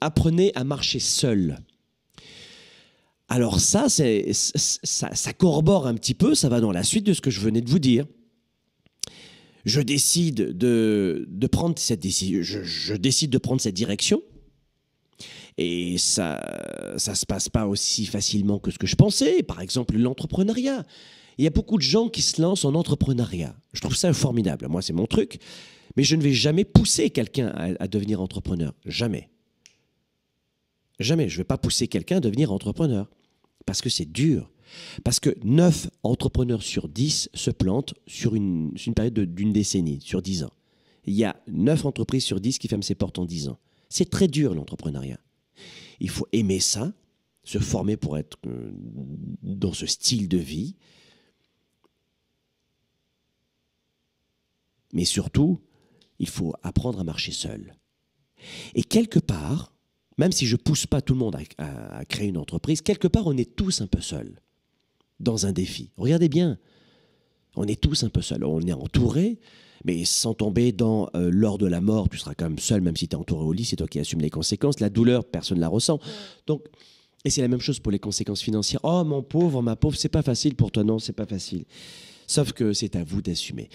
apprenez à marcher seul. Alors ça, ça, ça corrobore un petit peu, ça va dans la suite de ce que je venais de vous dire. Je décide de, prendre cette je, décide de prendre cette direction, et ça, ça se passe pas aussi facilement que ce que je pensais. Par exemple, l'entrepreneuriat. Il y a beaucoup de gens qui se lancent en entrepreneuriat. Je trouve ça formidable. Moi, c'est mon truc. Mais je ne vais jamais pousser quelqu'un à devenir entrepreneur. Jamais. Jamais. Je ne vais pas pousser quelqu'un à devenir entrepreneur. Parce que c'est dur. Parce que 9 entrepreneurs sur 10 se plantent sur une, période d'une décennie, sur 10 ans. Il y a 9 entreprises sur 10 qui ferment ses portes en 10 ans. C'est très dur l'entrepreneuriat. Il faut aimer ça, se former pour être euh, dans ce style de vie. Mais surtout, il faut apprendre à marcher seul. Et quelque part, même si je pousse pas tout le monde à, créer une entreprise, quelque part, on est tous un peu seuls dans un défi. Regardez bien, on est tous un peu seuls. On est entouré, mais sans tomber dans euh, l'or de la mort, tu seras quand même seul, même si tu es entouré au lit, c'est toi qui assumes les conséquences. La douleur, personne ne la ressent. Donc, et c'est la même chose pour les conséquences financières. Oh mon pauvre, ma pauvre, c'est pas facile pour toi, non, c'est pas facile. Sauf que c'est à vous d'assumer.